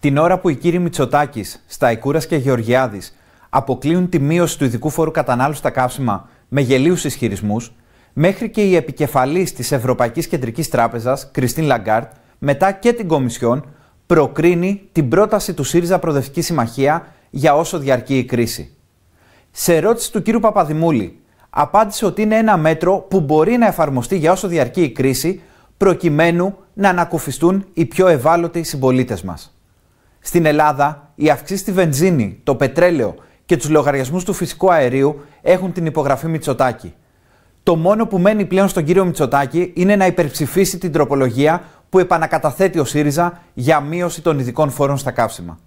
Την ώρα που οι κύριοι Μητσοτάκης, Σταϊκούρας και Γεωργιάδης αποκλείουν τη μείωση του ειδικού φόρου κατανάλωσης στα καύσιμα με γελίους ισχυρισμούς, μέχρι και η επικεφαλής της Ευρωπαϊκής Κεντρικής Τράπεζας, Κριστίν Λαγκάρτ, μετά και την Κομισιόν, προκρίνει την πρόταση του ΣΥΡΙΖΑ Προδευτική Συμμαχία για όσο διαρκεί η κρίση. Σε ερώτηση του κύριου Παπαδημούλη, απάντησε ότι είναι ένα μέτρο που μπορεί να εφαρμοστεί για όσο διαρκεί η κρίση, προκειμένου να ανακουφιστούν οι πιο ευάλωτοι συμπολίτες μας. Στην Ελλάδα, οι αυξήσεις στη βενζίνη, το πετρέλαιο και τους λογαριασμούς του φυσικού αερίου έχουν την υπογραφή Μητσοτάκη. Το μόνο που μένει πλέον στον κύριο Μητσοτάκη είναι να υπερψηφίσει την τροπολογία που επανακαταθέτει ο ΣΥΡΙΖΑ για μείωση των ειδικών φόρων στα καύσιμα.